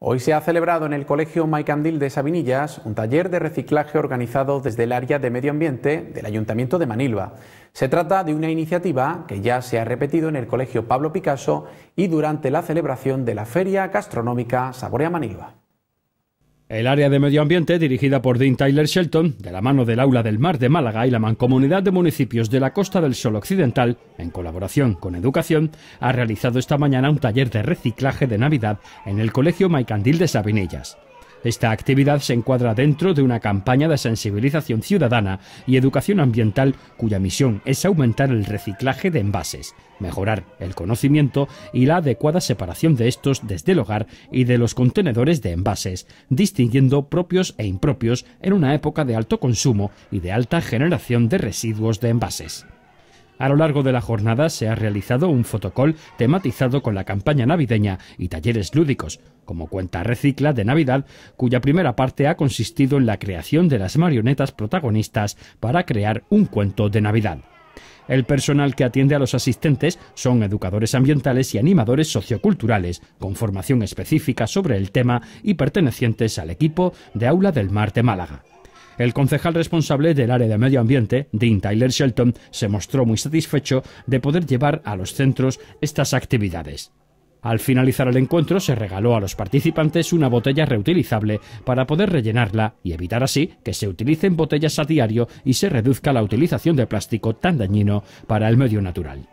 Hoy se ha celebrado en el Colegio Maicandil de Sabinillas un taller de reciclaje organizado desde el área de medio ambiente del Ayuntamiento de Manilva. Se trata de una iniciativa que ya se ha repetido en el Colegio Pablo Picasso y durante la celebración de la Feria Gastronómica Saborea Manilva. El área de medio ambiente, dirigida por Dean Tyler Shelton, de la mano del Aula del Mar de Málaga y la Mancomunidad de Municipios de la Costa del Sol Occidental, en colaboración con Educación, ha realizado esta mañana un taller de reciclaje de Navidad en el Colegio Maicandil de Sabinillas. Esta actividad se encuadra dentro de una campaña de sensibilización ciudadana y educación ambiental cuya misión es aumentar el reciclaje de envases, mejorar el conocimiento y la adecuada separación de estos desde el hogar y de los contenedores de envases, distinguiendo propios e impropios en una época de alto consumo y de alta generación de residuos de envases. A lo largo de la jornada se ha realizado un fotocol tematizado con la campaña navideña y talleres lúdicos, como cuenta Recicla de Navidad, cuya primera parte ha consistido en la creación de las marionetas protagonistas para crear un cuento de Navidad. El personal que atiende a los asistentes son educadores ambientales y animadores socioculturales, con formación específica sobre el tema y pertenecientes al equipo de Aula del Mar de Málaga. El concejal responsable del área de medio ambiente, Dean Tyler Shelton, se mostró muy satisfecho de poder llevar a los centros estas actividades. Al finalizar el encuentro se regaló a los participantes una botella reutilizable para poder rellenarla y evitar así que se utilicen botellas a diario y se reduzca la utilización de plástico tan dañino para el medio natural.